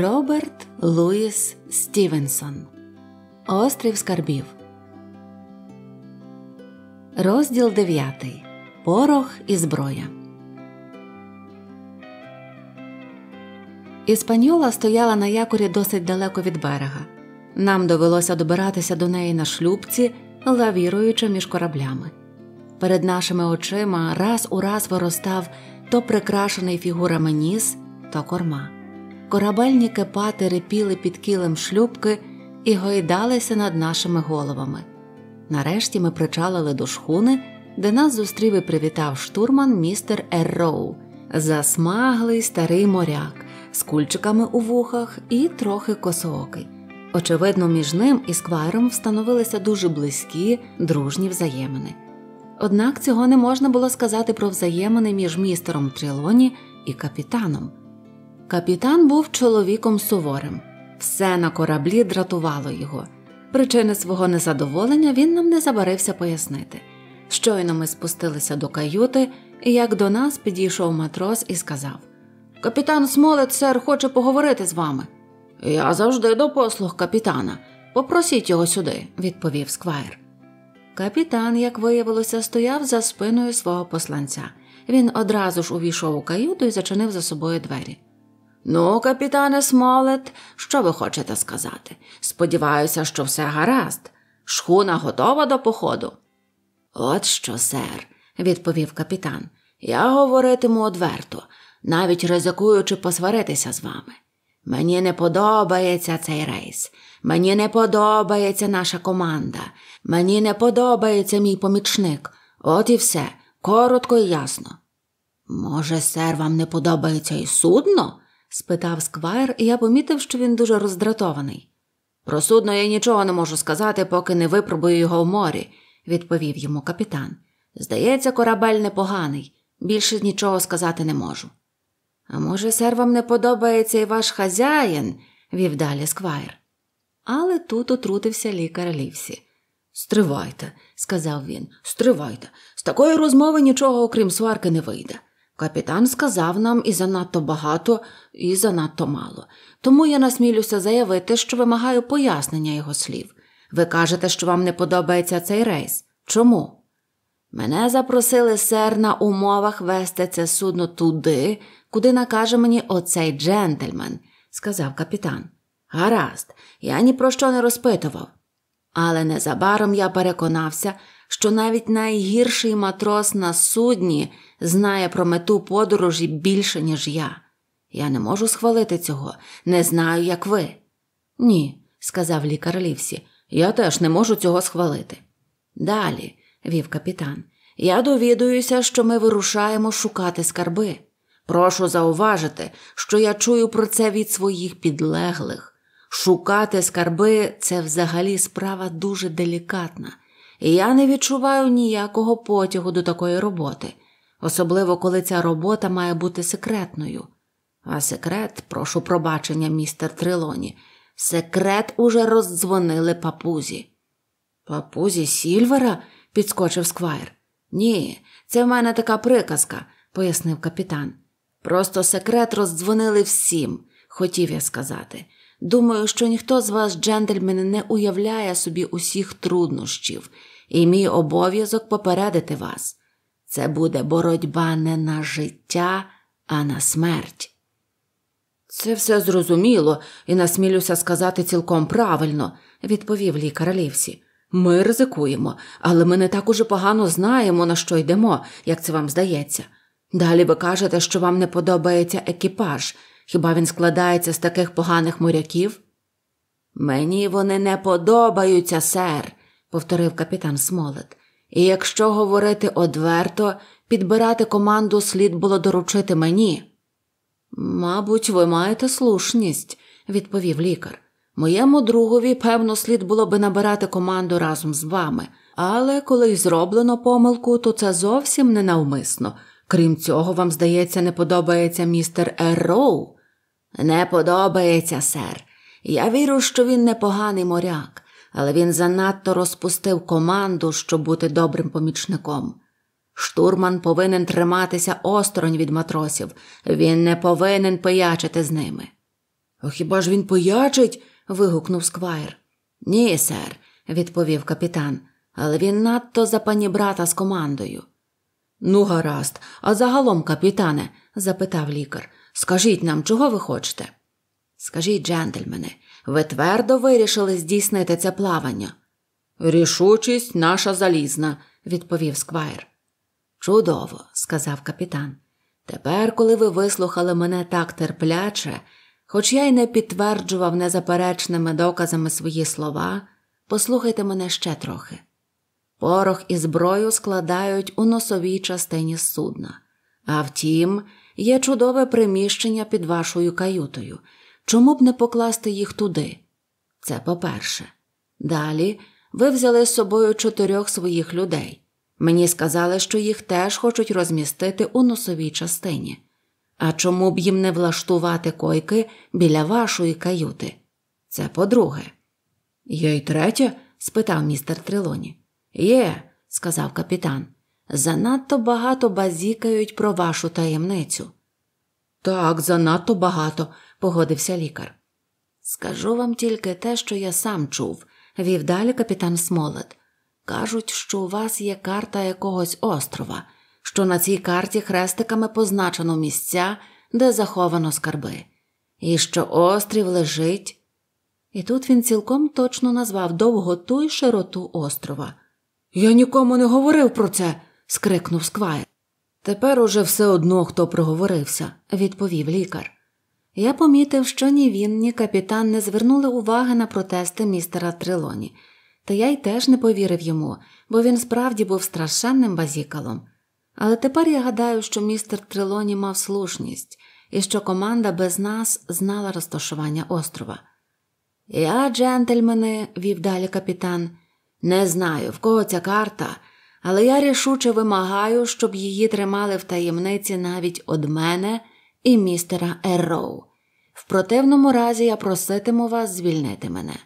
Роберт Луїс Стівенсон Острів Скарбів. Розділ 9. Порох і зброя. Іспаньола стояла на якорі досить далеко від берега. Нам довелося добиратися до неї на шлюбці, лавіруючи між кораблями. Перед нашими очима раз у раз виростав то прикрашений фігурами ніс, то корма корабельні кепати терепіли під кілем шлюпки і гойдалися над нашими головами. Нарешті ми причалили до шхуни, де нас зустрів і привітав штурман містер Ерроу, засмаглий старий моряк з кульчиками у вухах і трохи косоокий. Очевидно, між ним і сквайром встановилися дуже близькі, дружні взаємини. Однак цього не можна було сказати про взаємини між містером Трілоні і капітаном. Капітан був чоловіком суворим, все на кораблі дратувало його. Причини свого незадоволення він нам не забарився пояснити. Щойно ми спустилися до каюти, як до нас підійшов матрос і сказав: Капітан Смолет, сер, хоче поговорити з вами. Я завжди до послуг капітана. Попросіть його сюди, відповів сквайр. Капітан, як виявилося, стояв за спиною свого посланця. Він одразу ж увійшов у каюту і зачинив за собою двері. Ну, капітане Смолет, що ви хочете сказати? Сподіваюся, що все гаразд. Шхуна готова до походу. От що, сер, відповів капітан. Я говоритиму одверто, навіть ризикуючи посваритися з вами. Мені не подобається цей рейс, мені не подобається наша команда, мені не подобається мій помічник. От і все, коротко і ясно. Може, сер, вам не подобається і судно? спитав сквайр, і я помітив, що він дуже роздратований. Про судно я нічого не можу сказати, поки не випробую його в морі, відповів йому капітан. Здається, корабель непоганий, більше нічого сказати не можу. А може, сер вам не подобається і ваш хазяїн, вів далі сквайр. Але тут отрутився лікар Лівсі. Стривайте, сказав він, стривайте. З такої розмови нічого, окрім сварки, не вийде. Капітан сказав нам і занадто багато, і занадто мало. Тому я насмілюся заявити, що вимагаю пояснення його слів. Ви кажете, що вам не подобається цей рейс. Чому? Мене запросили сер на умовах вести це судно туди, куди накаже мені оцей джентльмен, сказав капітан. Гаразд, я ні про що не розпитував. Але незабаром я переконався, що навіть найгірший матрос на судні знає про мету подорожі більше, ніж я. Я не можу схвалити цього, не знаю, як ви. Ні, сказав лікар Лівсі, я теж не можу цього схвалити. Далі, вів капітан, я довідуюся, що ми вирушаємо шукати скарби. Прошу зауважити, що я чую про це від своїх підлеглих. Шукати скарби це взагалі справа дуже делікатна я не відчуваю ніякого потягу до такої роботи, особливо коли ця робота має бути секретною. А секрет, прошу пробачення, містер Трилоні, секрет уже роздзвонили папузі. Папузі Сільвера? підскочив сквайр. Ні, це в мене така приказка, пояснив капітан. Просто секрет роздзвонили всім, хотів я сказати. Думаю, що ніхто з вас, джентльмени, не уявляє собі усіх труднощів, і мій обов'язок попередити вас. Це буде боротьба не на життя, а на смерть. Це все зрозуміло, і насмілюся сказати цілком правильно, відповів лікар Лівсі. Ми ризикуємо, але ми не так уже погано знаємо, на що йдемо, як це вам здається. Далі ви кажете, що вам не подобається екіпаж, хіба він складається з таких поганих моряків? Мені вони не подобаються, сер повторив капітан Смолет. І якщо говорити одверто, підбирати команду слід було доручити мені. Мабуть, ви маєте слушність, відповів лікар. Моєму другові, певно, слід було би набирати команду разом з вами, але коли й зроблено помилку, то це зовсім не навмисно. Крім цього, вам здається, не подобається містер Ерроу? Не подобається, сер. Я вірю, що він непоганий моряк але він занадто розпустив команду, щоб бути добрим помічником. Штурман повинен триматися осторонь від матросів, він не повинен пиячити з ними. «А Хіба ж він пиячить? вигукнув сквайр. Ні, сер, відповів капітан, але він надто за запанібрата з командою. Ну, гаразд, а загалом, капітане, запитав лікар, скажіть нам, чого ви хочете? Скажіть, джентльмени, ви твердо вирішили здійснити це плавання? Рішучість наша залізна, відповів сквайр. Чудово, сказав капітан. Тепер, коли ви вислухали мене так терпляче, хоч я й не підтверджував незаперечними доказами свої слова, послухайте мене ще трохи. Порох і зброю складають у носовій частині судна, а втім, є чудове приміщення під вашою каютою чому б не покласти їх туди? Це по-перше. Далі ви взяли з собою чотирьох своїх людей. Мені сказали, що їх теж хочуть розмістити у носовій частині. А чому б їм не влаштувати койки біля вашої каюти? Це по-друге. Є й третє? спитав містер Трилоні. Є, сказав капітан. Занадто багато базікають про вашу таємницю. Так, занадто багато, погодився лікар. Скажу вам тільки те, що я сам чув, вів далі капітан Смолет. Кажуть, що у вас є карта якогось острова, що на цій карті хрестиками позначено місця, де заховано скарби, і що острів лежить. І тут він цілком точно назвав довготу й широту острова. Я нікому не говорив про це. скрикнув сквайр. Тепер уже все одно хто проговорився, відповів лікар. Я помітив, що ні він, ні капітан не звернули уваги на протести містера Трилоні, та я й теж не повірив йому, бо він справді був страшенним базікалом. Але тепер я гадаю, що містер Трилоні мав слушність і що команда без нас знала розташування острова. Я, джентльмени, вів далі капітан, не знаю, в кого ця карта, але я рішуче вимагаю, щоб її тримали в таємниці навіть од мене і містера Ерроу. В противному разі я проситиму вас звільнити мене.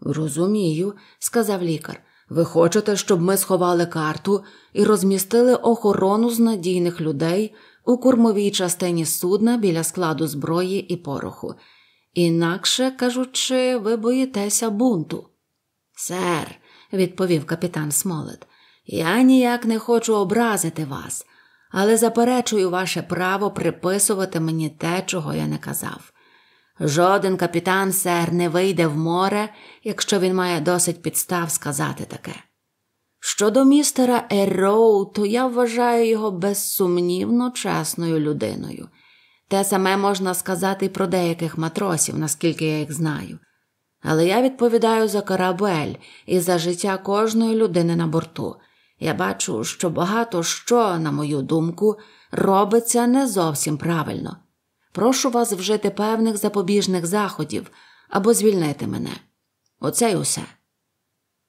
Розумію, сказав лікар. Ви хочете, щоб ми сховали карту і розмістили охорону з надійних людей у кормовій частині судна біля складу зброї і пороху. Інакше кажучи, ви боїтеся бунту. Сер, відповів капітан Смолет, я ніяк не хочу образити вас але заперечую ваше право приписувати мені те, чого я не казав. Жоден капітан, сер, не вийде в море, якщо він має досить підстав сказати таке. Щодо містера Ероу, то я вважаю його безсумнівно чесною людиною. Те саме можна сказати й про деяких матросів, наскільки я їх знаю. Але я відповідаю за корабель і за життя кожної людини на борту. Я бачу, що багато що, на мою думку, робиться не зовсім правильно. Прошу вас вжити певних запобіжних заходів або звільнити мене. Оце й усе.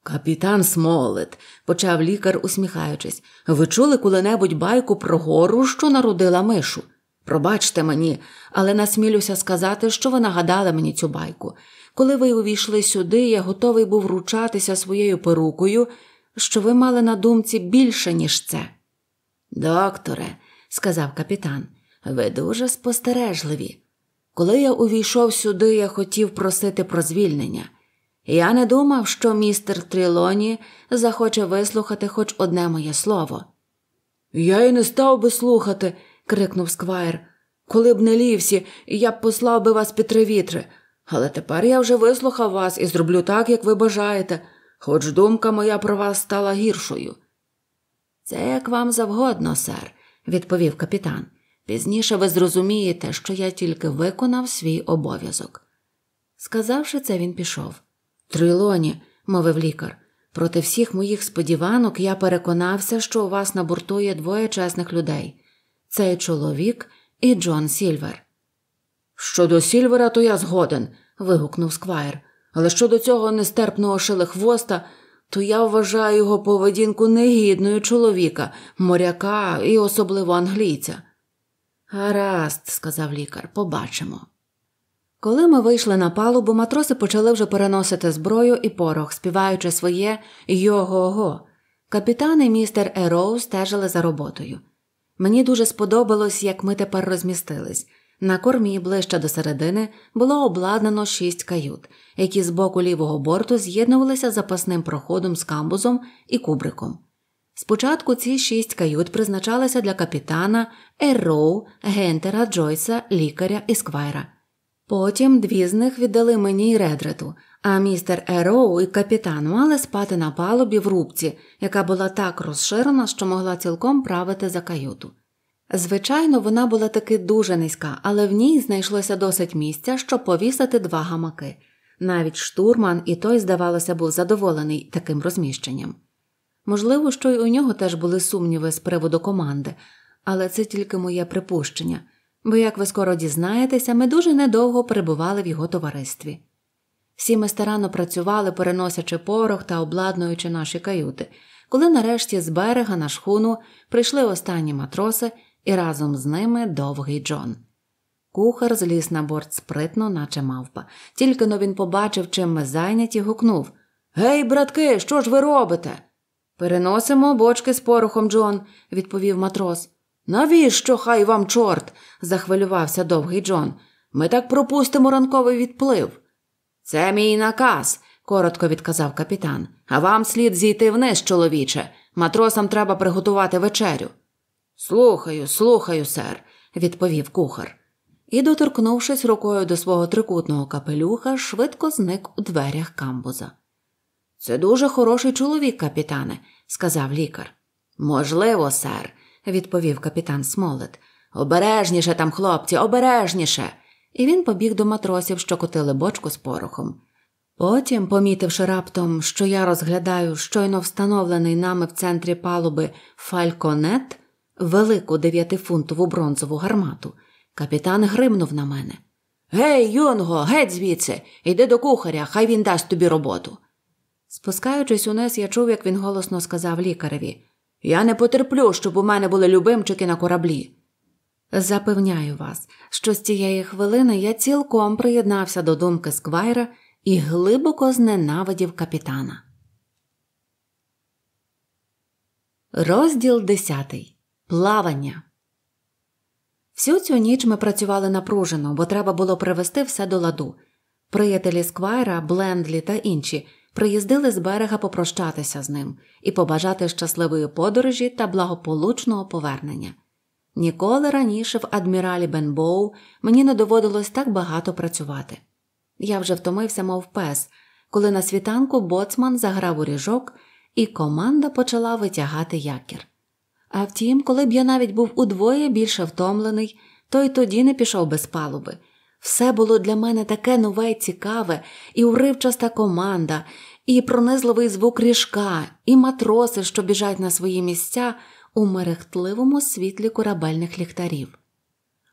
Капітан Смолет, почав лікар, усміхаючись, ви чули коли-небудь байку про гору, що народила мишу. Пробачте мені, але насмілюся сказати, що ви нагадали мені цю байку. Коли ви увійшли сюди, я готовий був ручатися своєю перукою, що ви мали на думці більше, ніж це. Докторе, сказав капітан, ви дуже спостережливі. Коли я увійшов сюди, я хотів просити про звільнення. Я не думав, що містер Трілоні захоче вислухати хоч одне моє слово. Я й не став би слухати, крикнув сквайр. Коли б не лівсі, я б послав би вас під три вітри. Але тепер я вже вислухав вас і зроблю так, як ви бажаєте хоч думка моя про вас стала гіршою. Це як вам завгодно, сер, відповів капітан. Пізніше ви зрозумієте, що я тільки виконав свій обов'язок. Сказавши це, він пішов. Трилоні, мовив лікар, проти всіх моїх сподіванок я переконався, що у вас на борту є двоє чесних людей цей чоловік і Джон Сільвер. Щодо Сільвера, то я згоден. вигукнув сквайр. Але щодо цього нестерпного шелехвоста, то я вважаю його поведінку негідною чоловіка, моряка і особливо англійця. Гаразд, сказав лікар, побачимо. Коли ми вийшли на палубу, матроси почали вже переносити зброю і порох, співаючи своє його го. Капітан і містер Ероу стежили за роботою. Мені дуже сподобалось, як ми тепер розмістились. На кормі ближче до середини було обладнано шість кают, які з боку лівого борту з'єднувалися запасним проходом з камбузом і кубриком. Спочатку ці шість кают призначалися для капітана, Ероу, Гентера, Джойса, лікаря і сквайра. Потім дві з них віддали мені й редрету, а містер Ероу і капітан мали спати на палубі в рубці, яка була так розширена, що могла цілком правити за каюту. Звичайно, вона була таки дуже низька, але в ній знайшлося досить місця, щоб повісити два гамаки. Навіть штурман і той, здавалося, був задоволений таким розміщенням. Можливо, що й у нього теж були сумніви з приводу команди, але це тільки моє припущення, бо, як ви скоро дізнаєтеся, ми дуже недовго перебували в його товаристві. Всі ми старанно працювали, переносячи порох та обладнуючи наші каюти, коли нарешті з берега на шхуну прийшли останні матроси і разом з ними довгий Джон. Кухар зліз на борт спритно, наче мавпа. Тільки но він побачив, чим ми зайняті, гукнув Гей, братки, що ж ви робите? Переносимо бочки з порохом, Джон, відповів матрос. Навіщо хай вам, чорт? захвилювався довгий Джон. Ми так пропустимо ранковий відплив. Це мій наказ, коротко відказав капітан. А вам слід зійти вниз, чоловіче. Матросам треба приготувати вечерю. Слухаю, слухаю, сер, відповів кухар. І, доторкнувшись рукою до свого трикутного капелюха, швидко зник у дверях камбуза. Це дуже хороший чоловік, капітане, сказав лікар. Можливо, сер, відповів капітан Смолет. Обережніше там, хлопці, обережніше. І він побіг до матросів, що котили бочку з порохом. Потім, помітивши раптом, що я розглядаю щойно встановлений нами в центрі палуби фальконет, велику дев'ятифунтову бронзову гармату, капітан гримнув на мене. Гей, Юнго, геть звідси, іди до кухаря, хай він дасть тобі роботу. Спускаючись униз, я чув, як він голосно сказав лікареві Я не потерплю, щоб у мене були любимчики на кораблі. Запевняю вас, що з цієї хвилини я цілком приєднався до думки сквайра і глибоко зненавидів капітана. Розділ десятий. Плавання. Всю цю ніч ми працювали напружено, бо треба було привести все до ладу. Приятелі Сквайра, Блендлі та інші приїздили з берега попрощатися з ним і побажати щасливої подорожі та благополучного повернення. Ніколи раніше в адміралі Бенбоу мені не доводилось так багато працювати. Я вже втомився, мов пес, коли на світанку боцман заграв у ріжок, і команда почала витягати якір. А втім, коли б я навіть був удвоє більше втомлений, то й тоді не пішов без палуби. Все було для мене таке нове й цікаве, і уривчаста команда, і пронизливий звук ріжка, і матроси, що біжать на свої місця у мерехтливому світлі корабельних ліхтарів.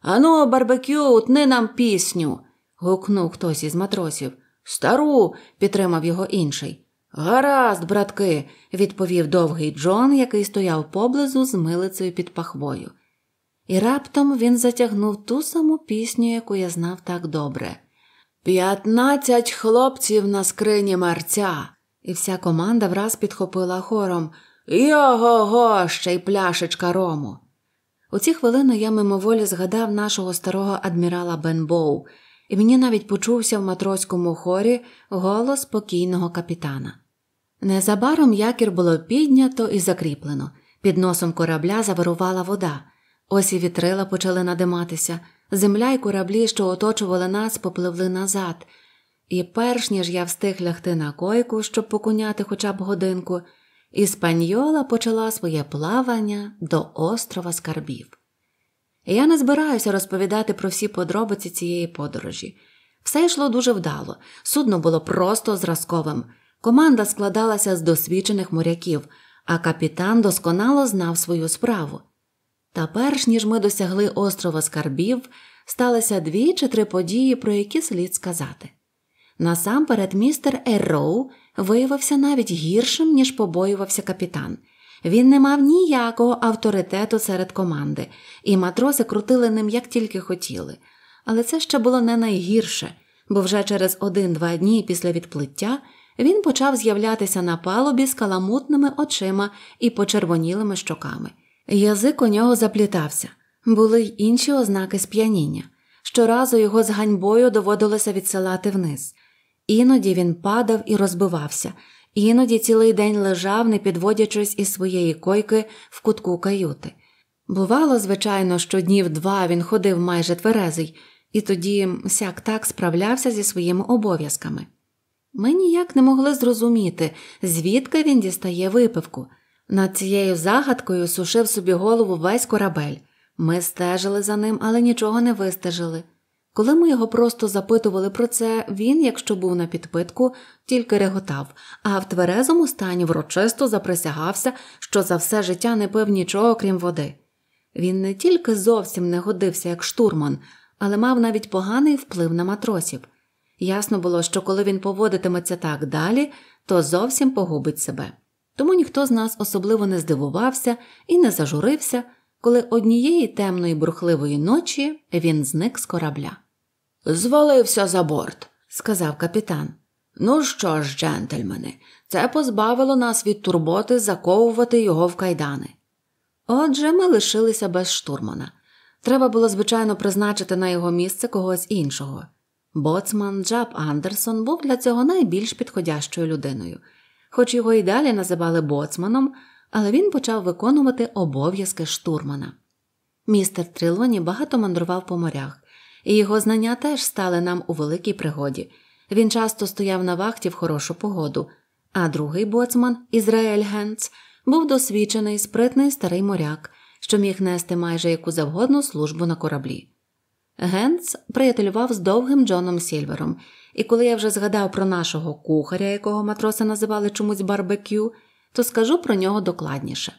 Ану, барбекю, утни нам пісню. гукнув хтось із матросів. Стару, підтримав його інший. Гаразд, братки, відповів довгий Джон, який стояв поблизу з милицею під пахвою. І раптом він затягнув ту саму пісню, яку я знав так добре. П'ятнадцять хлопців на скрині марця, І вся команда враз підхопила хором Його го, ще й пляшечка рому. У ці хвилини я мимоволі згадав нашого старого адмірала Бенбоу, і мені навіть почувся в матроському хорі голос покійного капітана. Незабаром якір було піднято і закріплено, під носом корабля заварувала вода, ось і вітрила почали надиматися, земля й кораблі, що оточували нас, попливли назад, і перш ніж я встиг лягти на койку, щоб покуняти хоча б годинку, іспаньола почала своє плавання до острова Скарбів. Я не збираюся розповідати про всі подробиці цієї подорожі. Все йшло дуже вдало, судно було просто зразковим. Команда складалася з досвідчених моряків, а капітан досконало знав свою справу. Та перш ніж ми досягли острова Скарбів, сталися дві чи три події, про які слід сказати. Насамперед, містер Ерроу виявився навіть гіршим, ніж побоювався капітан. Він не мав ніякого авторитету серед команди, і матроси крутили ним як тільки хотіли. Але це ще було не найгірше, бо вже через один-два дні після відплиття він почав з'являтися на палубі з каламутними очима і почервонілими щоками. Язик у нього заплітався, були й інші ознаки сп'яніння. Щоразу його з ганьбою доводилося відсилати вниз. Іноді він падав і розбивався, іноді цілий день лежав, не підводячись із своєї койки в кутку каюти. Бувало, звичайно, що днів два він ходив майже тверезий, і тоді сяк так справлявся зі своїми обов'язками. Ми ніяк не могли зрозуміти, звідки він дістає випивку. Над цією загадкою сушив собі голову весь корабель. Ми стежили за ним, але нічого не вистежили. Коли ми його просто запитували про це, він, якщо був на підпитку, тільки реготав, а в тверезому стані врочисто заприсягався, що за все життя не пив нічого крім води. Він не тільки зовсім не годився як штурман, але мав навіть поганий вплив на матросів. Ясно було, що коли він поводитиметься так далі, то зовсім погубить себе. Тому ніхто з нас особливо не здивувався і не зажурився, коли однієї темної бурхливої ночі він зник з корабля. Звалився за борт, сказав капітан. Ну що ж, джентльмени, це позбавило нас від турботи заковувати його в кайдани. Отже, ми лишилися без штурмана. Треба було, звичайно, призначити на його місце когось іншого. Боцман Джаб Андерсон був для цього найбільш підходящою людиною. Хоч його і далі називали боцманом, але він почав виконувати обов'язки штурмана. Містер Трилоні багато мандрував по морях, і його знання теж стали нам у великій пригоді. Він часто стояв на вахті в хорошу погоду, а другий боцман, Ізраїль Генц, був досвідчений спритний старий моряк, що міг нести майже яку завгодну службу на кораблі. Генц приятелював з довгим Джоном Сільвером, і коли я вже згадав про нашого кухаря, якого матроси називали чомусь барбекю, то скажу про нього докладніше.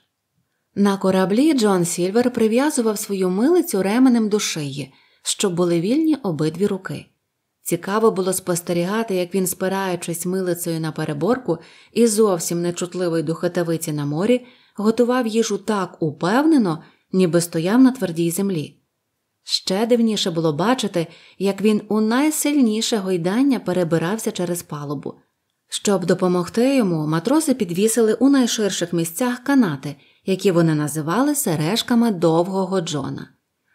На кораблі Джон Сільвер прив'язував свою милицю ременем до шиї, щоб були вільні обидві руки. Цікаво було спостерігати, як він, спираючись милицею на переборку і зовсім нечутливий до хатавиці на морі, готував їжу так упевнено, ніби стояв на твердій землі. Ще дивніше було бачити, як він у найсильніше гойдання перебирався через палубу. Щоб допомогти йому, матроси підвісили у найширших місцях канати, які вони називали сережками довгого Джона.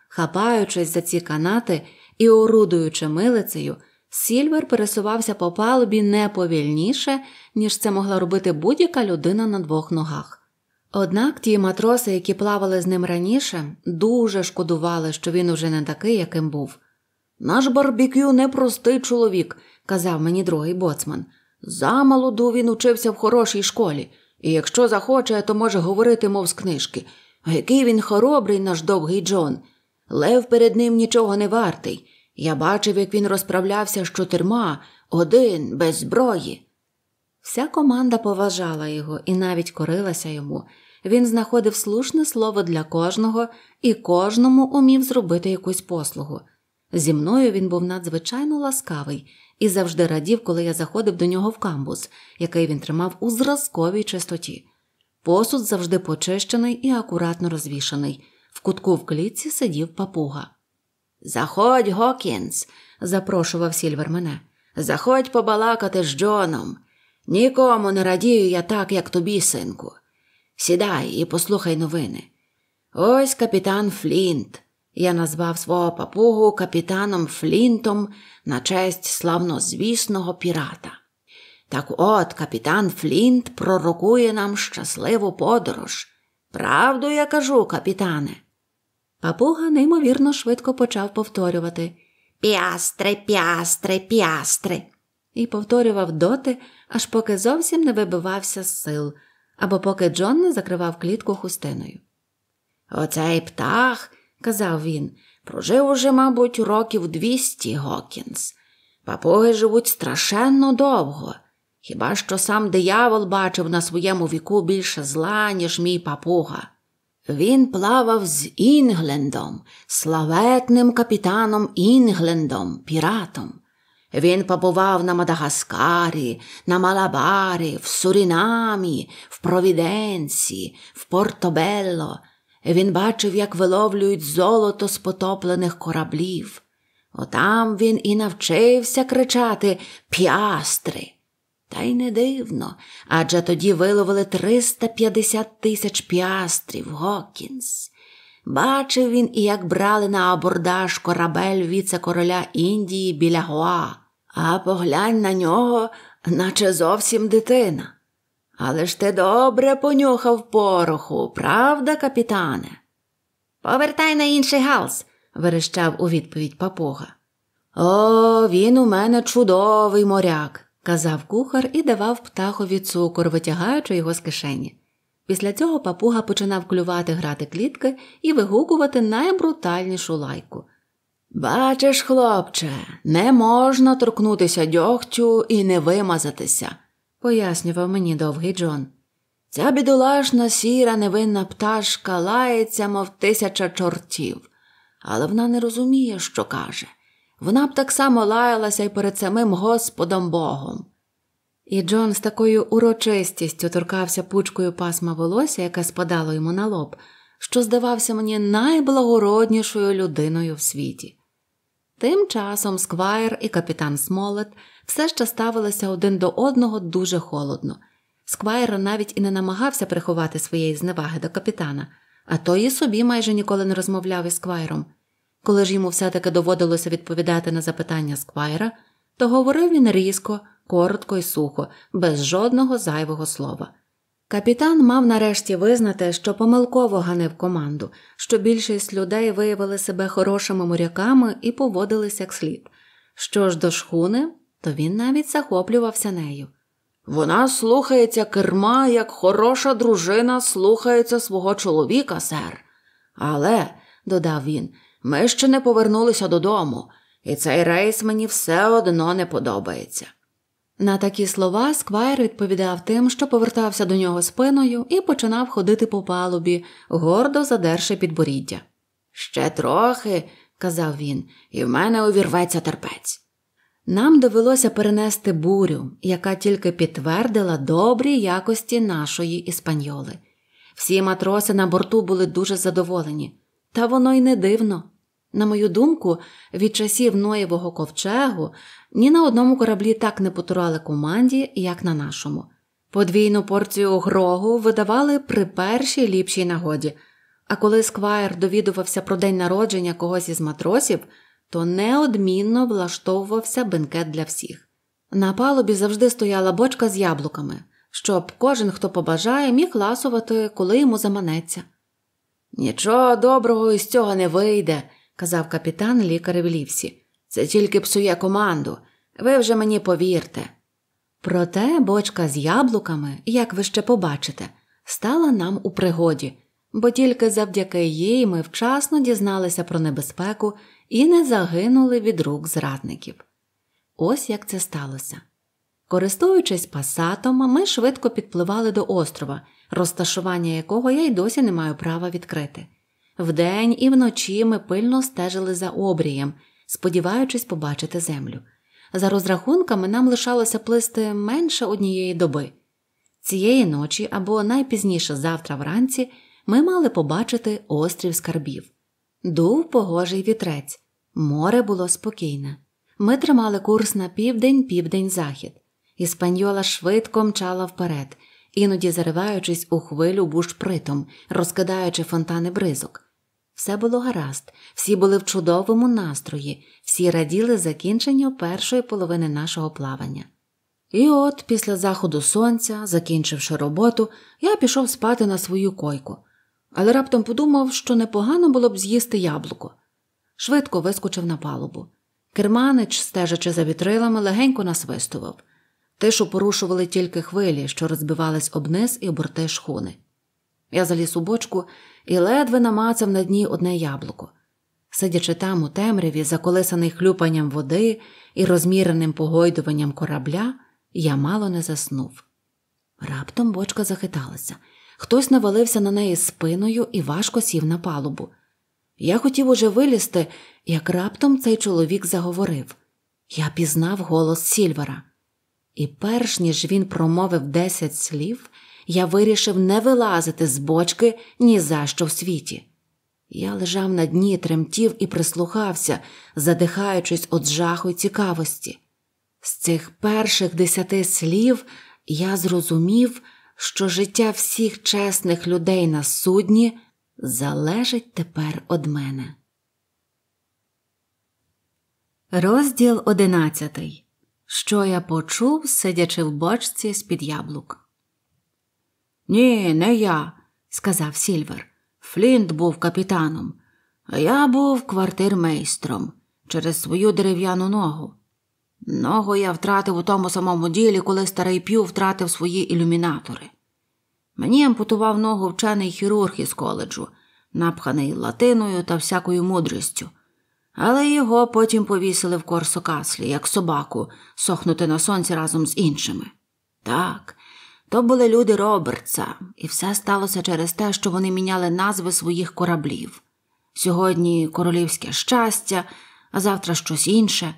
Хапаючись за ці канати і орудуючи милицею, Сільвер пересувався по палубі не повільніше, ніж це могла робити будь-яка людина на двох ногах. Однак ті матроси, які плавали з ним раніше, дуже шкодували, що він уже не такий, яким був. Наш барбікю непростий чоловік, казав мені другий боцман. Замолоду він учився в хорошій школі, і якщо захоче, то може говорити, мов з книжки. який він хоробрий, наш довгий Джон. Лев перед ним нічого не вартий. Я бачив, як він розправлявся з чотирма, один без зброї. Вся команда поважала його і навіть корилася йому. Він знаходив слушне слово для кожного і кожному умів зробити якусь послугу. Зі мною він був надзвичайно ласкавий і завжди радів, коли я заходив до нього в камбус, який він тримав у зразковій чистоті. Посуд завжди почищений і акуратно розвішаний. В кутку в клітці сидів папуга. Заходь, Гокінс, запрошував Сільвер мене. Заходь побалакати з Джоном. Нікому не радію я так, як тобі, синку. Сідай і послухай новини. Ось капітан Флінт. Я назвав свого папугу капітаном Флінтом на честь славнозвісного пірата. Так от капітан Флінт пророкує нам щасливу подорож. Правду я кажу, капітане. Папуга неймовірно швидко почав повторювати П'ястри, п'ястри, п'ястри. І повторював доти, аж поки зовсім не вибивався з сил, або поки Джон не закривав клітку хустиною. Оцей птах, казав він, прожив уже, мабуть, років двісті Гокінс. Папуги живуть страшенно довго. Хіба що сам диявол бачив на своєму віку більше зла, ніж мій папуга. Він плавав з Інглендом, славетним капітаном Інглендом, піратом. Він побував на Мадагаскарі, на Малабарі, в Сурінамі, в Провіденці, в Портобелло. Він бачив, як виловлюють золото з потоплених кораблів. Отам він і навчився кричати П'ястри. Та й не дивно, адже тоді виловили 350 тисяч піастрів Гокінс. Бачив він і як брали на абордаж корабель віце-короля Індії біля Гоа, а поглянь на нього, наче зовсім дитина. Але ж ти добре понюхав пороху, правда, капітане? Повертай на інший галс, верещав у відповідь папуга. О, він у мене чудовий моряк, казав кухар і давав птахові цукор, витягаючи його з кишені. Після цього папуга починав клювати грати клітки і вигукувати найбрутальнішу лайку. Бачиш, хлопче, не можна торкнутися дьогтю і не вимазатися, пояснював мені довгий Джон. Ця бідолашна сіра невинна пташка лається, мов тисяча чортів, але вона не розуміє, що каже. Вона б так само лаялася і перед самим Господом Богом. І Джон з такою урочистістю торкався пучкою пасма волосся, яке спадало йому на лоб, що здавався мені найблагороднішою людиною в світі. Тим часом Сквайр і капітан Смолет все ще ставилися один до одного дуже холодно. Сквайр навіть і не намагався приховати своєї зневаги до капітана, а той і собі майже ніколи не розмовляв із Сквайром. Коли ж йому все таки доводилося відповідати на запитання Сквайра, то говорив він різко коротко і сухо, без жодного зайвого слова. Капітан мав нарешті визнати, що помилково ганив команду, що більшість людей виявили себе хорошими моряками і поводились як слід. Що ж до шхуни, то він навіть захоплювався нею. Вона слухається керма, як хороша дружина слухається свого чоловіка, сер. Але, додав він, ми ще не повернулися додому, і цей рейс мені все одно не подобається. На такі слова Сквайр відповідав тим, що повертався до нього спиною і починав ходити по палубі, гордо задерши підборіддя. Ще трохи, казав він, і в мене увірветься терпець. Нам довелося перенести бурю, яка тільки підтвердила добрі якості нашої іспаньоли. Всі матроси на борту були дуже задоволені, та воно й не дивно. На мою думку, від часів Ноєвого ковчегу ні на одному кораблі так не потурали команді, як на нашому. Подвійну порцію грогу видавали при першій ліпшій нагоді, а коли сквайр довідувався про день народження когось із матросів, то неодмінно влаштовувався бенкет для всіх. На палубі завжди стояла бочка з яблуками, щоб кожен, хто побажає, міг ласувати, коли йому заманеться. Нічого доброго із цього не вийде казав капітан лікарів Лівсі. Це тільки псує команду. Ви вже мені повірте. Проте бочка з яблуками, як ви ще побачите, стала нам у пригоді, бо тільки завдяки їй ми вчасно дізналися про небезпеку і не загинули від рук зрадників. Ось як це сталося. Користуючись пасатом, ми швидко підпливали до острова, розташування якого я й досі не маю права відкрити. Вдень і вночі ми пильно стежили за обрієм, сподіваючись побачити землю. За розрахунками, нам лишалося плисти менше однієї доби. Цієї ночі або найпізніше завтра вранці ми мали побачити острів скарбів. Дув погожий вітрець, море було спокійне. Ми тримали курс на південь, південь захід. Іспаньола швидко мчала вперед, іноді зариваючись у хвилю бушпритом, розкидаючи фонтани бризок. Все було гаразд, всі були в чудовому настрої, всі раділи закінченню першої половини нашого плавання. І от, після заходу сонця, закінчивши роботу, я пішов спати на свою койку, але раптом подумав, що непогано було б з'їсти яблуко. Швидко вискочив на палубу. Керманич, стежачи за вітрилами, легенько насвистував. Тишу порушували тільки хвилі, що розбивались обниз і борти шхуни. Я заліз у бочку і ледве намацав на дні одне яблуко. Сидячи там у темряві, заколисаний хлюпанням води і розміреним погойдуванням корабля, я мало не заснув. Раптом бочка захиталася. Хтось навалився на неї спиною і важко сів на палубу. Я хотів уже вилізти, як раптом цей чоловік заговорив. Я пізнав голос Сільвера. І перш ніж він промовив десять слів, я вирішив не вилазити з бочки ні за що в світі. Я лежав на дні, тремтів і прислухався, задихаючись від жаху й цікавості. З цих перших десяти слів я зрозумів, що життя всіх чесних людей на судні залежить тепер од мене. Розділ одинадцятий. Що я почув, сидячи в бочці з під яблук. Ні, не я, сказав Сільвер. Флінт був капітаном, а я був квартирмейстром через свою дерев'яну ногу. Ногу я втратив у тому самому ділі, коли старий п'ю втратив свої ілюмінатори. Мені ампутував ногу вчений хірург із коледжу, напханий латиною та всякою мудрістю, але його потім повісили в корсокаслі, як собаку, сохнути на сонці разом з іншими. Так, то були люди Робертса, і все сталося через те, що вони міняли назви своїх кораблів. Сьогодні королівське щастя, а завтра щось інше.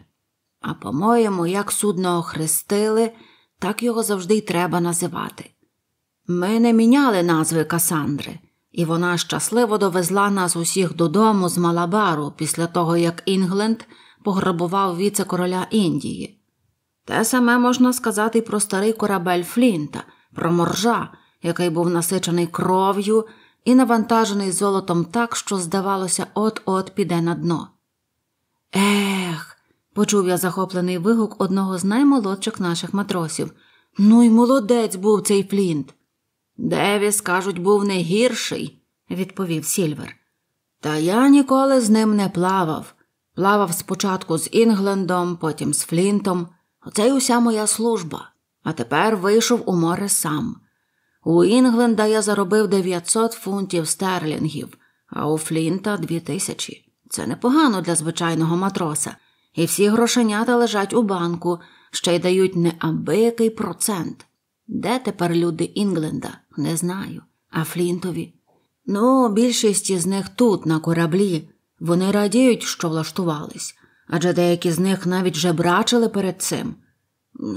А по-моєму, як судно охрестили, так його завжди й треба називати. Ми не міняли назви Касандри, і вона щасливо довезла нас усіх додому з Малабару після того, як Інгленд пограбував віце короля Індії. Те саме можна сказати й про старий корабель Флінта про моржа, який був насичений кров'ю і навантажений золотом так, що, здавалося, от-от піде на дно. Ех, почув я захоплений вигук одного з наймолодших наших матросів. Ну й молодець був цей Флінт. Девіс, кажуть, був не гірший, відповів Сільвер. Та я ніколи з ним не плавав. Плавав спочатку з Інглендом, потім з Флінтом. Оце й уся моя служба а тепер вийшов у море сам. У Інгленда я заробив 900 фунтів стерлінгів, а у Флінта 2000. Це непогано для звичайного матроса, і всі грошенята лежать у банку, ще й дають неабиякий процент. Де тепер люди Інгленда? Не знаю. А Флінтові? Ну, більшість із них тут, на кораблі. Вони радіють, що влаштувались, адже деякі з них навіть жебрачили перед цим.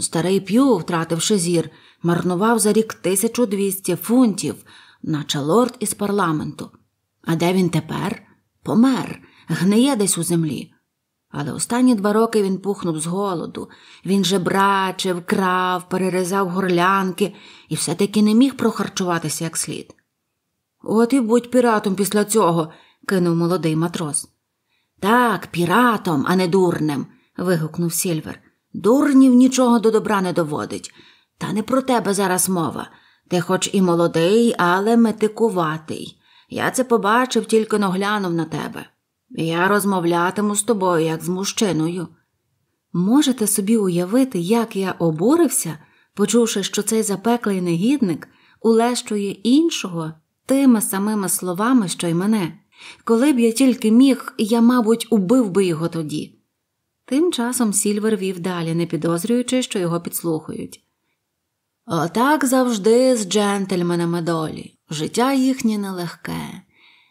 Старий П'ю, втративши зір, марнував за рік 1200 фунтів, наче лорд із парламенту. А де він тепер? Помер, гниє десь у землі. Але останні два роки він пухнув з голоду. Він же брачив, крав, перерізав горлянки і все таки не міг прохарчуватися як слід. От і будь піратом після цього, кинув молодий матрос. Так, піратом, а не дурним. вигукнув Сільвер. Дурнів нічого до добра не доводить. Та не про тебе зараз мова. Ти хоч і молодий, але метикуватий. Я це побачив, тільки наглянув на тебе. Я розмовлятиму з тобою, як з мужчиною. Можете собі уявити, як я обурився, почувши, що цей запеклий негідник улещує іншого тими самими словами, що й мене. Коли б я тільки міг, я, мабуть, убив би його тоді. Тим часом Сільвер вів далі, не підозрюючи, що його підслухають. Отак завжди з джентльменами долі. Життя їхнє нелегке.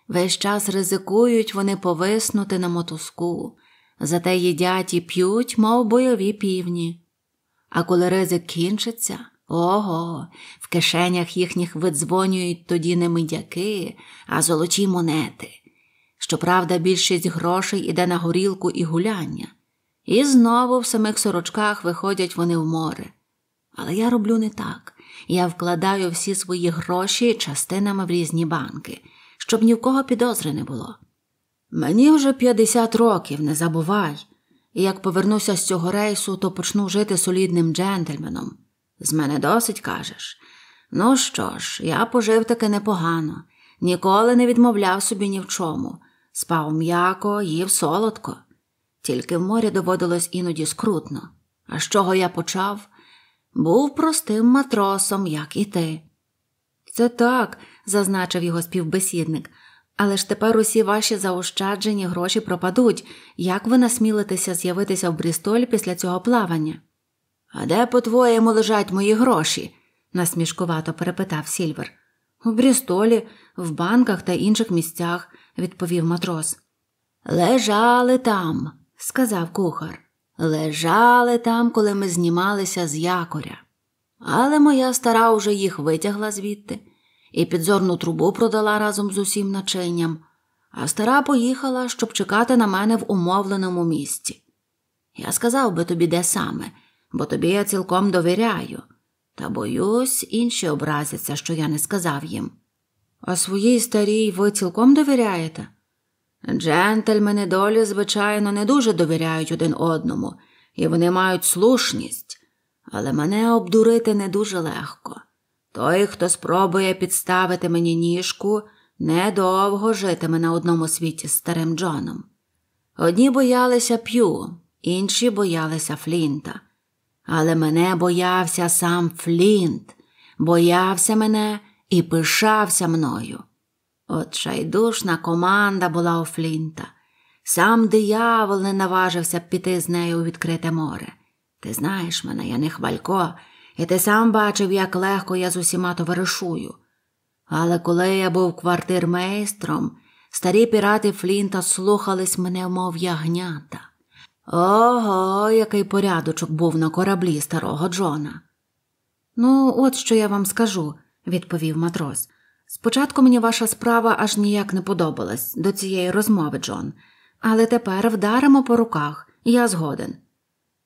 Весь час ризикують вони повиснути на мотузку, зате їдять і п'ють, мов бойові півні. А коли ризик кінчиться, ого, в кишенях їхніх видзвонюють тоді не мидяки, а золоті монети. Щоправда, більшість грошей іде на горілку і гуляння. І знову в самих сорочках виходять вони в море. Але я роблю не так. Я вкладаю всі свої гроші частинами в різні банки, щоб ні в кого підозри не було. Мені вже 50 років, не забувай, і як повернуся з цього рейсу, то почну жити солідним джентльменом. З мене досить кажеш. Ну що ж, я пожив таки непогано, ніколи не відмовляв собі ні в чому, спав м'яко, їв солодко тільки в морі доводилось іноді скрутно. А з чого я почав? Був простим матросом, як і ти. Це так, зазначив його співбесідник, але ж тепер усі ваші заощаджені гроші пропадуть. Як ви насмілитеся з'явитися в Брістоль після цього плавання? А де, по твоєму, лежать мої гроші? насмішкувато перепитав Сільвер. У Брістолі, в банках та інших місцях, відповів матрос. Лежали там, сказав кухар. Лежали там, коли ми знімалися з якоря. Але моя стара уже їх витягла звідти і підзорну трубу продала разом з усім начинням, а стара поїхала, щоб чекати на мене в умовленому місці. Я сказав би тобі, де саме, бо тобі я цілком довіряю, та боюсь, інші образяться, що я не сказав їм. А своїй старій ви цілком довіряєте? Джентльмени долі, звичайно, не дуже довіряють один одному, і вони мають слушність, але мене обдурити не дуже легко. Той, хто спробує підставити мені ніжку, недовго житиме на одному світі з старим Джоном. Одні боялися п'ю, інші боялися Флінта. Але мене боявся сам Флінт, боявся мене і пишався мною. Отчайдушна команда була у Флінта. Сам диявол не наважився б піти з нею у відкрите море. Ти знаєш мене, я не хвалько, і ти сам бачив, як легко я з усіма товаришую. Але коли я був квартирмейстром, старі пірати Флінта слухались мене, мов ягнята. Ого, який порядочок був на кораблі старого Джона. Ну, от що я вам скажу, відповів матрос. Спочатку мені ваша справа аж ніяк не подобалась до цієї розмови, Джон, але тепер вдаримо по руках, я згоден.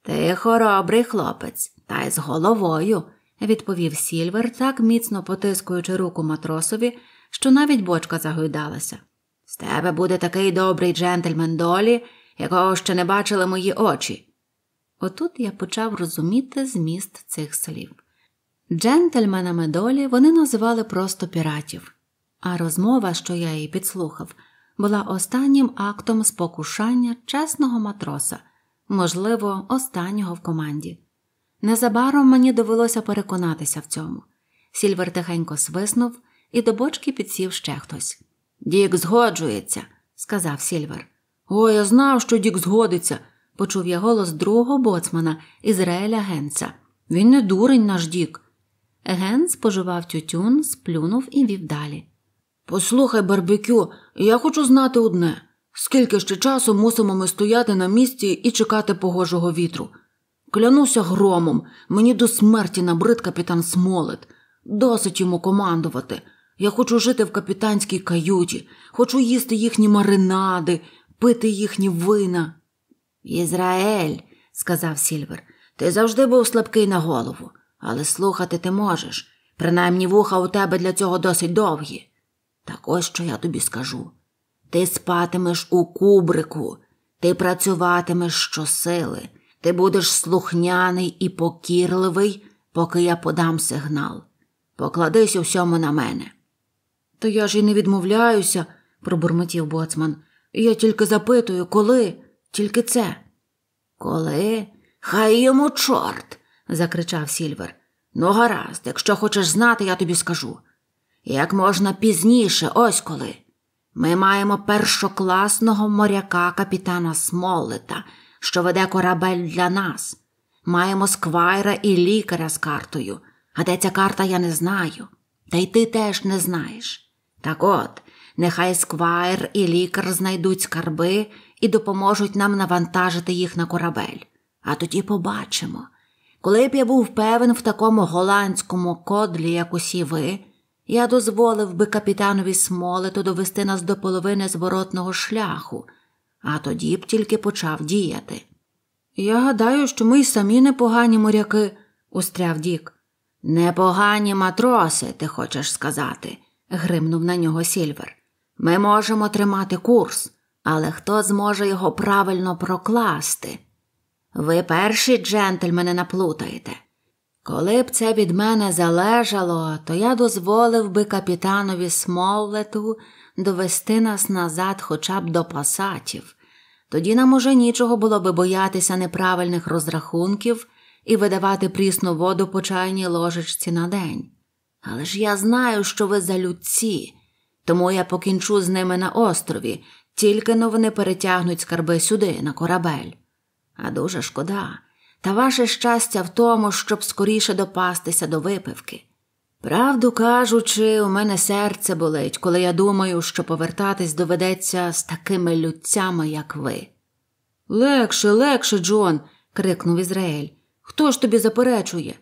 Ти хоробрий хлопець, та й з головою, відповів Сільвер, так міцно потискуючи руку матросові, що навіть бочка загойдалася. З тебе буде такий добрий джентльмен долі, якого ще не бачили мої очі. Отут я почав розуміти зміст цих слів. Джентльменами долі вони називали просто піратів, а розмова, що я її підслухав, була останнім актом спокушання чесного матроса, можливо, останнього в команді. Незабаром мені довелося переконатися в цьому. Сільвер тихенько свиснув, і до бочки підсів ще хтось. Дік згоджується, сказав Сільвер. О, я знав, що Дік згодиться, почув я голос другого боцмана Ізраїля Генца. Він не дурень наш Дік. Ген споживав тютюн, сплюнув і вів далі. Послухай, барбекю, я хочу знати одне скільки ще часу мусимо ми стояти на місці і чекати погожого вітру. Клянуся громом, мені до смерті набрид капітан Смолет. Досить йому командувати. Я хочу жити в капітанській каюті, хочу їсти їхні маринади, пити їхні вина. Ізраїль, сказав Сільвер, ти завжди був слабкий на голову але слухати ти можеш, принаймні вуха у тебе для цього досить довгі. Так ось що я тобі скажу ти спатимеш у кубрику, ти працюватимеш щосили, ти будеш слухняний і покірливий, поки я подам сигнал. Покладись у всьому на мене. То я ж і не відмовляюся, пробурмотів боцман. Я тільки запитую, коли, тільки це. Коли? Хай йому чорт закричав Сільвер. Ну, гаразд, якщо хочеш знати, я тобі скажу. Як можна пізніше, ось коли. Ми маємо першокласного моряка капітана Смоллета, що веде корабель для нас. Маємо сквайра і лікаря з картою, а де ця карта я не знаю, та й ти теж не знаєш. Так от, нехай сквайр і лікар знайдуть скарби і допоможуть нам навантажити їх на корабель. А тоді побачимо, коли б я був певен в такому голландському кодлі, як усі ви, я дозволив би капітанові Смолету довести нас до половини зворотного шляху, а тоді б тільки почав діяти. Я гадаю, що ми й самі непогані моряки, устряв Дік. Непогані матроси, ти хочеш сказати, гримнув на нього Сільвер. Ми можемо тримати курс, але хто зможе його правильно прокласти? Ви перші джентльмени наплутаєте. Коли б це від мене залежало, то я дозволив би капітанові Смоллету довести нас назад хоча б до пасатів, тоді нам уже нічого було би боятися неправильних розрахунків і видавати прісну воду по чайній ложечці на день. Але ж я знаю, що ви за людці, тому я покінчу з ними на острові, тільки но вони перетягнуть скарби сюди, на корабель а дуже шкода. Та ваше щастя в тому, щоб скоріше допастися до випивки. Правду кажучи, у мене серце болить, коли я думаю, що повертатись доведеться з такими людцями, як ви. Легше, легше, Джон. крикнув Ізраїль. Хто ж тобі заперечує?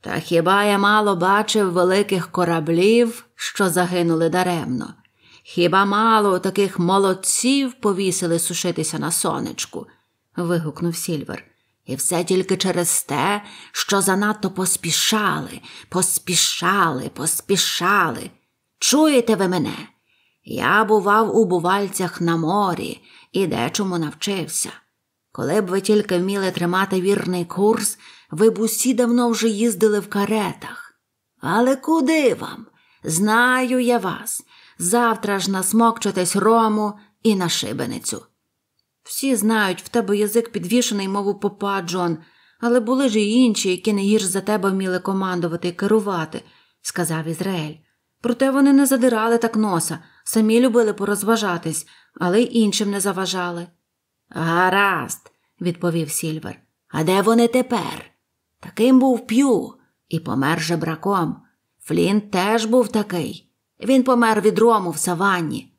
Та хіба я мало бачив великих кораблів, що загинули даремно? Хіба мало таких молодців повісили сушитися на сонечку? вигукнув Сільвер. І все тільки через те, що занадто поспішали, поспішали, поспішали. Чуєте ви мене? Я бував у бувальцях на морі і дечому навчився. Коли б ви тільки вміли тримати вірний курс, ви б усі давно вже їздили в каретах. Але куди вам? Знаю я вас. Завтра ж насмокчетесь рому і на шибеницю. Всі знають, в тебе язик підвішений, мову попа, Джон, але були ж і інші, які не гірш за тебе вміли командувати і керувати, сказав Ізраїль. Проте вони не задирали так носа, самі любили порозважатись, але й іншим не заважали. Гаразд, відповів Сільвер. А де вони тепер? Таким був п'ю і помер жебраком. Флін теж був такий. Він помер від рому в саванні.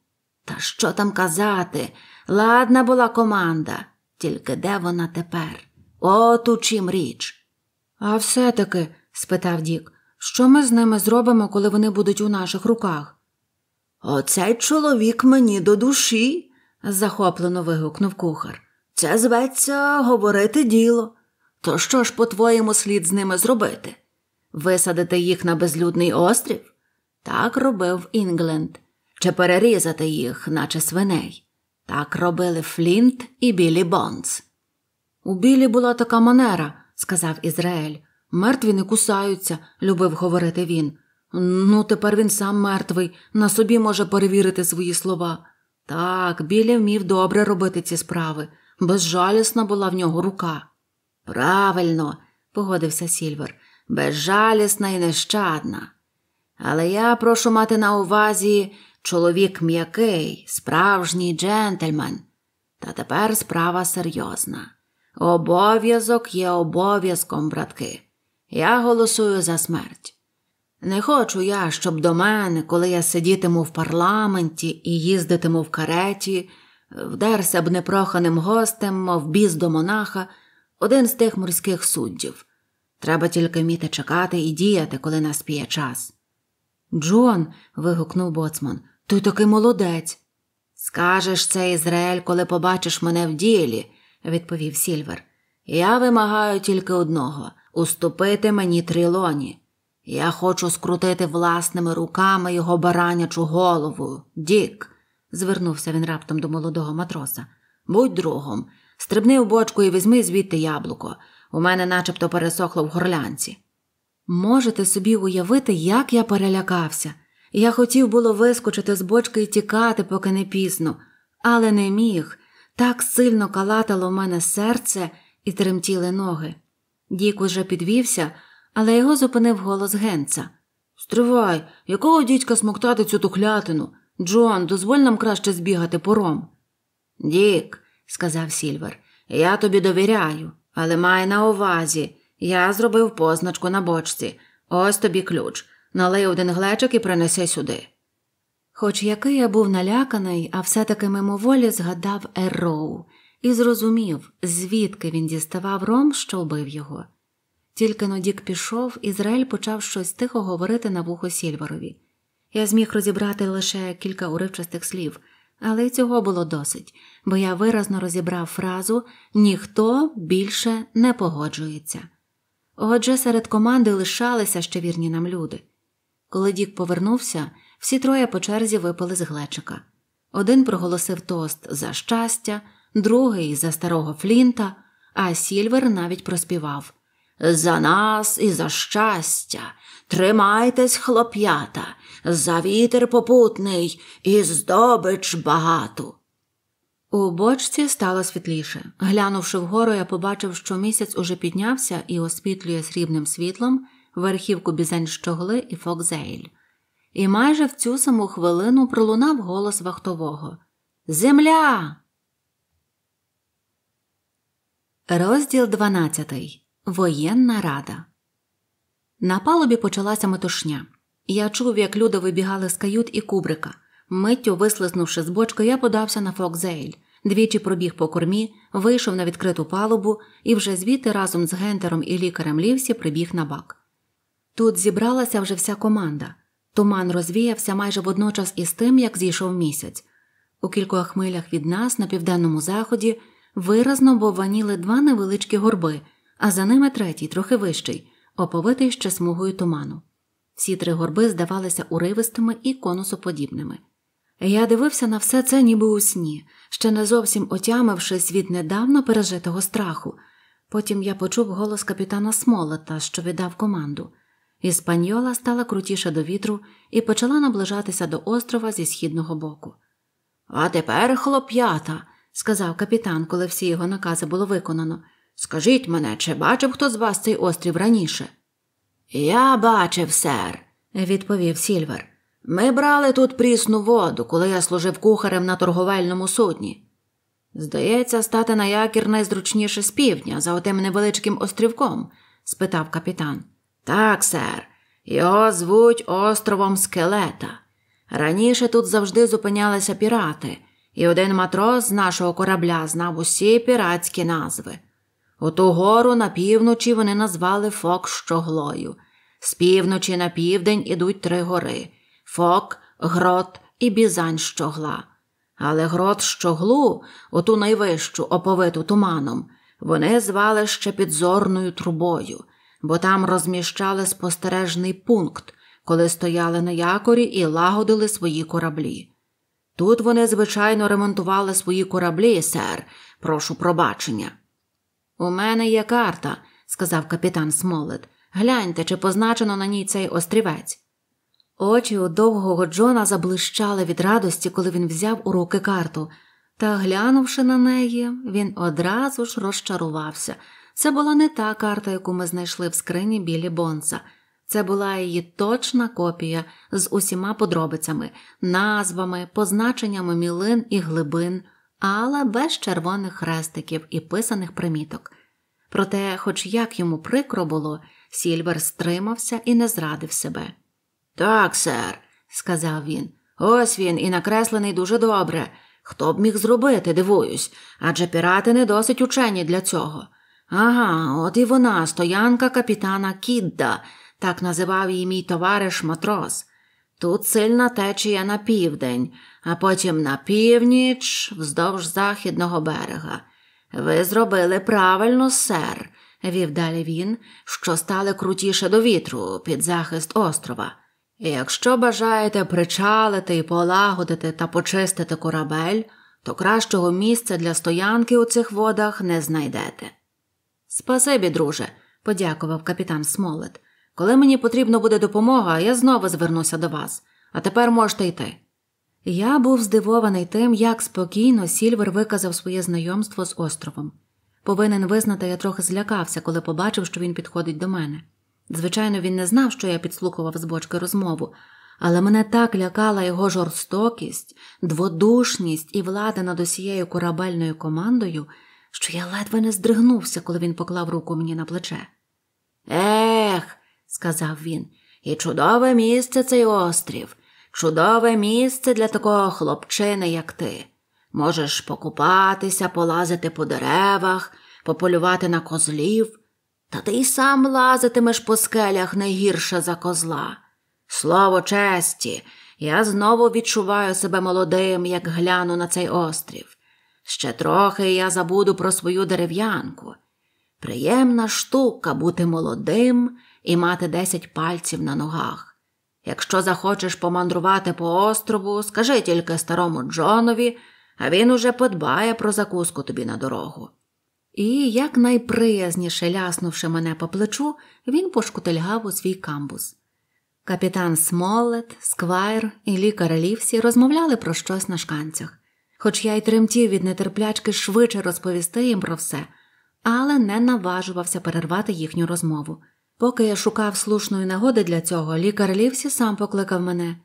Та що там казати? Ладна була команда, тільки де вона тепер? От у чим річ. А все-таки, спитав Дік, що ми з ними зробимо, коли вони будуть у наших руках? Оцей чоловік мені до душі, захоплено вигукнув кухар. Це зветься говорити діло. То що ж, по твоєму, слід з ними зробити? Висадити їх на безлюдний острів? Так робив Інгленд, чи перерізати їх, наче свиней. Так робили Флінт і Білі Бонс. У Білі була така манера, сказав Ізраїль. Мертві не кусаються, любив говорити він. Ну, тепер він сам мертвий, на собі може перевірити свої слова. Так, Білі вмів добре робити ці справи. Безжалісна була в нього рука. Правильно, погодився Сільвер, безжалісна і нещадна. Але я прошу мати на увазі Чоловік м'який, справжній джентльмен. Та тепер справа серйозна. Обов'язок є обов'язком, братки. Я голосую за смерть. Не хочу я, щоб до мене, коли я сидітиму в парламенті і їздитиму в кареті, вдерся б непроханим гостем, мов біз до монаха, один з тих морських суддів. Треба тільки вміти чекати і діяти, коли нас п'є час. Джон. вигукнув боцман. Ти таки молодець. Скажеш це, Ізраїль, коли побачиш мене в ділі, відповів Сільвер. Я вимагаю тільки одного уступити мені трилоні. Я хочу скрутити власними руками його баранячу голову. Дік, звернувся він раптом до молодого матроса. Будь другом, стрибни в бочку і візьми звідти яблуко. У мене начебто пересохло в горлянці. Можете собі уявити, як я перелякався. Я хотів було вискочити з бочки і тікати, поки не пізно, але не міг. Так сильно калатало в мене серце і тремтіли ноги. Дік уже підвівся, але його зупинив голос генца. Стривай, якого дідька смоктати цю тухлятину? Джон, дозволь нам краще збігати пором. Дік, сказав Сільвер, я тобі довіряю, але май на увазі. Я зробив позначку на бочці. Ось тобі ключ. Налий один глечик і принеси сюди. Хоч який я був наляканий, а все-таки мимоволі згадав Ероу і зрозумів, звідки він діставав ром, що вбив його. Тільки нодік пішов, Ізраїль почав щось тихо говорити на вухо Сільварові. Я зміг розібрати лише кілька уривчастих слів, але й цього було досить, бо я виразно розібрав фразу ніхто більше не погоджується. Отже, серед команди лишалися ще вірні нам люди. Коли Дік повернувся, всі троє по черзі випили з глечика. Один проголосив тост за щастя, другий за старого Флінта, а Сільвер навіть проспівав За нас і за щастя. Тримайтесь, хлоп'ята, за вітер попутний і здобич багату. У бочці стало світліше. Глянувши вгору, я побачив, що місяць уже піднявся і освітлює срібним світлом верхівку Бізенщогли і Фокзейль. І майже в цю саму хвилину пролунав голос вахтового Земля. Розділ 12. Воєнна рада. На палубі почалася метушня. Я чув, як люди вибігали з кают і кубрика. Миттю вислизнувши з бочки, я подався на Фокзейль. Двічі пробіг по кормі, вийшов на відкриту палубу і вже звідти разом з Гентером і лікарем Лівсі прибіг на бак. Тут зібралася вже вся команда. Туман розвіявся майже водночас із тим, як зійшов місяць. У кількох милях від нас, на південному заході, виразно бованіли два невеличкі горби, а за ними третій, трохи вищий, оповитий ще смугою туману. Всі три горби здавалися уривистими і конусоподібними. Я дивився на все це, ніби у сні, ще не зовсім отямившись від недавно пережитого страху. Потім я почув голос капітана Смолета, що віддав команду. Іспаньола стала крутіша до вітру і почала наближатися до острова зі східного боку. А тепер, хлоп'ята, сказав капітан, коли всі його накази було виконано. Скажіть мене, чи бачив хто з вас цей острів раніше? Я бачив, сер, відповів Сільвер. Ми брали тут прісну воду, коли я служив кухарем на торговельному судні. Здається, стати на якір найзручніше з півдня за отим невеличким острівком? спитав капітан. Так, сер, його звуть островом скелета. Раніше тут завжди зупинялися пірати, і один матрос з нашого корабля знав усі піратські назви. У ту гору на півночі вони назвали фок щоглою. З півночі на південь ідуть три гори фок, грот і бізань щогла. Але грот щоглу, оту найвищу, оповиту туманом, вони звали ще підзорною трубою бо там розміщали спостережний пункт, коли стояли на якорі і лагодили свої кораблі. Тут вони, звичайно, ремонтували свої кораблі, сер, прошу пробачення. У мене є карта, сказав капітан Смолет. Гляньте, чи позначено на ній цей острівець. Очі у довгого Джона заблищали від радості, коли він взяв у руки карту, та глянувши на неї, він одразу ж розчарувався, це була не та карта, яку ми знайшли в скрині Білі Бонса. Це була її точна копія з усіма подробицями, назвами, позначеннями мілин і глибин, але без червоних хрестиків і писаних приміток. Проте, хоч як йому прикро було, Сільвер стримався і не зрадив себе. Так, сер, сказав він, ось він і накреслений дуже добре. Хто б міг зробити, дивуюсь, адже пірати не досить учені для цього. Ага, от і вона, стоянка капітана Кідда, так називав її мій товариш матрос. Тут сильна течія на південь, а потім на північ вздовж західного берега. Ви зробили правильно, сер, вів далі він, що стали крутіше до вітру під захист острова. якщо бажаєте причалити і полагодити та почистити корабель, то кращого місця для стоянки у цих водах не знайдете. Спасибі, друже, подякував капітан Смолет. Коли мені потрібно буде допомога, я знову звернуся до вас, а тепер можете йти. Я був здивований тим, як спокійно Сільвер виказав своє знайомство з островом. Повинен визнати, я трохи злякався, коли побачив, що він підходить до мене. Звичайно, він не знав, що я підслухував з бочки розмову, але мене так лякала його жорстокість, дводушність і влада над усією корабельною командою, що я ледве не здригнувся, коли він поклав руку мені на плече. Ех, сказав він, і чудове місце цей острів, чудове місце для такого хлопчини, як ти. Можеш покупатися, полазити по деревах, пополювати на козлів, та ти й сам лазитимеш по скелях не гірше за козла. Слово честі, я знову відчуваю себе молодим, як гляну на цей острів. Ще трохи я забуду про свою дерев'янку. Приємна штука бути молодим і мати десять пальців на ногах. Якщо захочеш помандрувати по острову, скажи тільки старому Джонові, а він уже подбає про закуску тобі на дорогу. І, як найприязніше ляснувши мене по плечу, він пошкутильгав у свій камбус. Капітан Смолет, Сквайр і лікар Лівсі розмовляли про щось на шканцях хоч я й тремтів від нетерплячки швидше розповісти їм про все, але не наважувався перервати їхню розмову. Поки я шукав слушної нагоди для цього, лікар Лівсі сам покликав мене.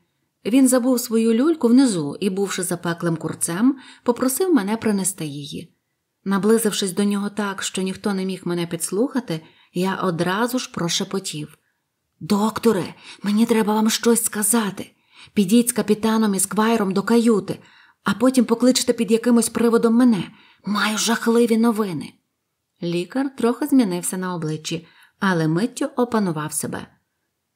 Він забув свою люльку внизу і, бувши запеклим курцем, попросив мене принести її. Наблизившись до нього так, що ніхто не міг мене підслухати, я одразу ж прошепотів Докторе, мені треба вам щось сказати. Підіть з капітаном і сквайром до каюти, а потім покличете під якимось приводом мене. Маю жахливі новини. Лікар трохи змінився на обличчі, але миттю опанував себе.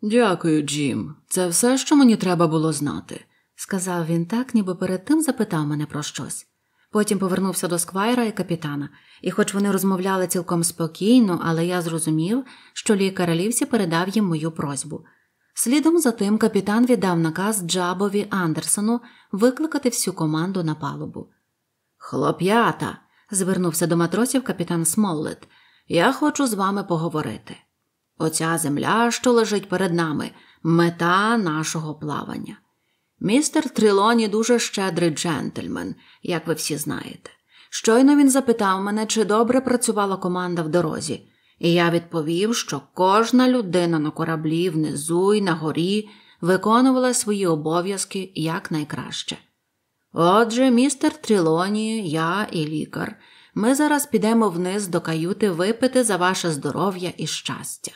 Дякую, Джим. Це все, що мені треба було знати, сказав він так, ніби перед тим запитав мене про щось. Потім повернувся до сквайра і капітана, і, хоч вони розмовляли цілком спокійно, але я зрозумів, що лікар Лівсі передав їм мою просьбу. Слідом за тим капітан віддав наказ Джабові Андерсону викликати всю команду на палубу. Хлоп'ята, звернувся до матросів капітан Смоллет, я хочу з вами поговорити. Оця земля, що лежить перед нами, мета нашого плавання. Містер Трилоні дуже щедрий джентльмен, як ви всі знаєте. Щойно він запитав мене, чи добре працювала команда в дорозі і я відповів, що кожна людина на кораблі внизу і на горі виконувала свої обов'язки якнайкраще. Отже, містер Трілоні, я і лікар, ми зараз підемо вниз до каюти випити за ваше здоров'я і щастя,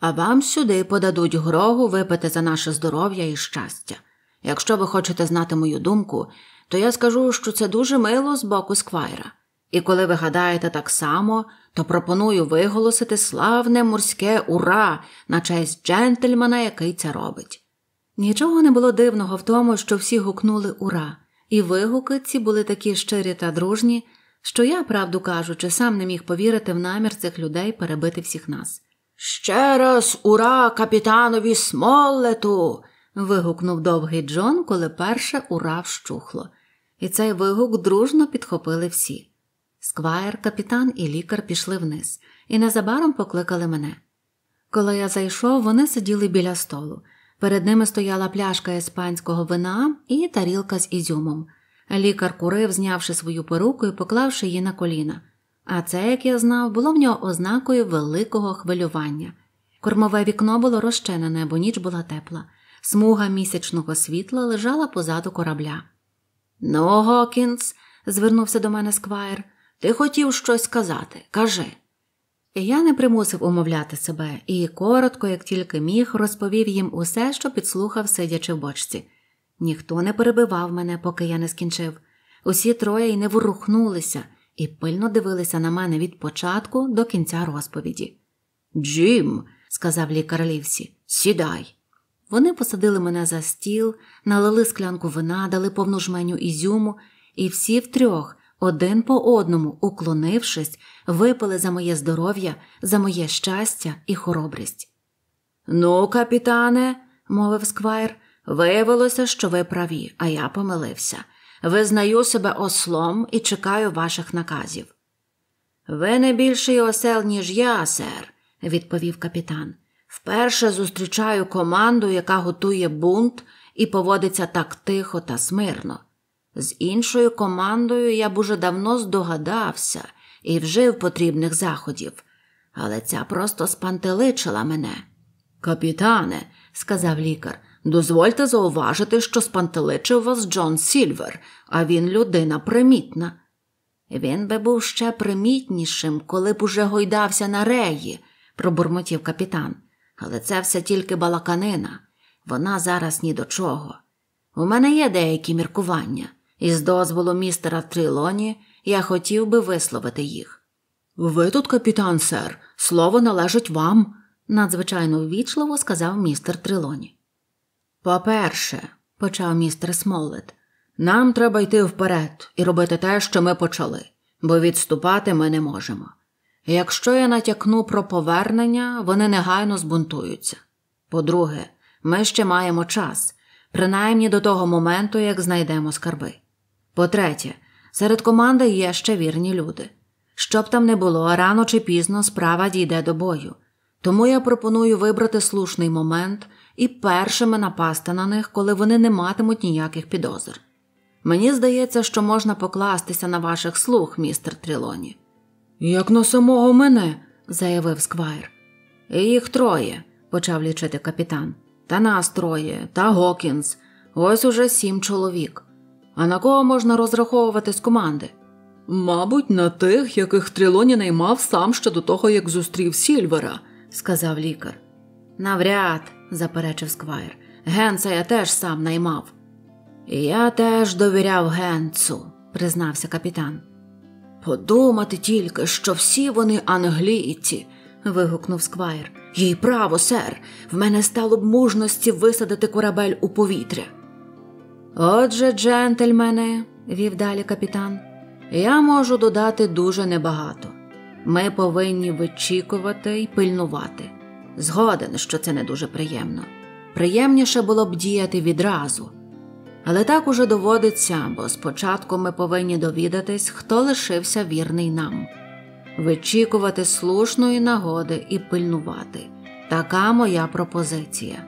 а вам сюди подадуть грогу випити за наше здоров'я і щастя. Якщо ви хочете знати мою думку, то я скажу, що це дуже мило з боку сквайра. І коли ви гадаєте так само, то пропоную виголосити славне морське ура на честь джентльмена, який це робить. Нічого не було дивного в тому, що всі гукнули ура, і вигуки ці були такі щирі та дружні, що я, правду кажучи, сам не міг повірити в намір цих людей перебити всіх нас. Ще раз ура капітанові Смоллету. вигукнув довгий Джон, коли перше ура вщухло, і цей вигук дружно підхопили всі. Сквайр, капітан і лікар пішли вниз і незабаром покликали мене. Коли я зайшов, вони сиділи біля столу. Перед ними стояла пляшка іспанського вина і тарілка з ізюмом. Лікар курив, знявши свою перуку і поклавши її на коліна. А це, як я знав, було в нього ознакою великого хвилювання. Кормове вікно було розчинене, бо ніч була тепла. Смуга місячного світла лежала позаду корабля. Ну, Гокінс, звернувся до мене сквайр, ти хотів щось сказати, кажи. Я не примусив умовляти себе і коротко, як тільки міг, розповів їм усе, що підслухав, сидячи в бочці. Ніхто не перебивав мене, поки я не скінчив. Усі троє й не ворухнулися і пильно дивилися на мене від початку до кінця розповіді. Джим, сказав лікар Лівсі, сідай. Вони посадили мене за стіл, налили склянку вина, дали повну жменю ізюму, і всі втрьох один по одному, уклонившись, випили за моє здоров'я, за моє щастя і хоробрість. Ну, капітане, мовив сквайр, виявилося, що ви праві, а я помилився. Визнаю себе ослом і чекаю ваших наказів. Ви не більший осел, ніж я, сер, відповів капітан. Вперше зустрічаю команду, яка готує бунт і поводиться так тихо та смирно. З іншою командою я б уже давно здогадався і вжив потрібних заходів, але ця просто спантеличила мене. Капітане, сказав лікар, дозвольте зауважити, що спантеличив вас Джон Сільвер, а він людина примітна. Він би був ще примітнішим, коли б уже гойдався на реї, пробурмотів капітан. Але це все тільки балаканина. Вона зараз ні до чого. У мене є деякі міркування. І з дозволу містера Трилоні я хотів би висловити їх. Ви тут, капітан, сер, слово належить вам, надзвичайно ввічливо сказав містер Трилоні. По-перше, почав містер Смоллет, нам треба йти вперед і робити те, що ми почали, бо відступати ми не можемо. Якщо я натякну про повернення, вони негайно збунтуються. По-друге, ми ще маємо час, принаймні до того моменту, як знайдемо скарби. По-третє, серед команди є ще вірні люди. Щоб там не було, рано чи пізно справа дійде до бою. Тому я пропоную вибрати слушний момент і першими напасти на них, коли вони не матимуть ніяких підозр. Мені здається, що можна покластися на ваших слух, містер Трілоні. Як на самого мене, заявив Сквайр. Їх троє, почав лічити капітан. Та нас троє, та Гокінс. Ось уже сім чоловік. А на кого можна розраховувати з команди? Мабуть, на тих, яких Трілоні наймав сам ще до того, як зустрів Сільвера, сказав лікар. Навряд, заперечив сквайр. Генса я теж сам наймав. Я теж довіряв Генцу, признався капітан. Подумати тільки, що всі вони англійці, вигукнув сквайр. Їй право, сер, в мене стало б мужності висадити корабель у повітря. Отже, джентльмени, вів далі капітан, я можу додати дуже небагато. Ми повинні вичікувати й пильнувати. Згоден, що це не дуже приємно. Приємніше було б діяти відразу. Але так уже доводиться, бо спочатку ми повинні довідатись, хто лишився вірний нам, вичікувати слушної нагоди і пильнувати. Така моя пропозиція.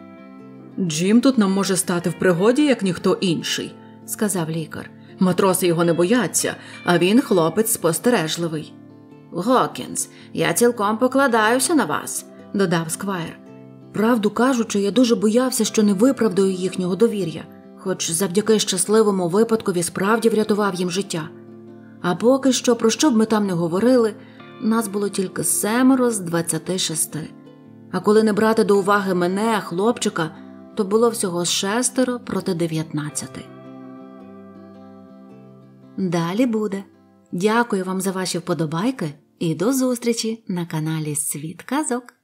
Джим тут нам може стати в пригоді, як ніхто інший, сказав лікар. Матроси його не бояться, а він хлопець спостережливий. Гокінс, я цілком покладаюся на вас, додав сквайр. Правду кажучи, я дуже боявся, що не виправдаю їхнього довір'я, хоч завдяки щасливому випадкові справді врятував їм життя. А поки що, про що б ми там не говорили, нас було тільки семеро з двадцяти шести. А коли не брати до уваги мене, хлопчика, то було всього шестеро проти дев'ятнадцяти. Далі буде. Дякую вам за ваші вподобайки і до зустрічі на каналі Світ Казок.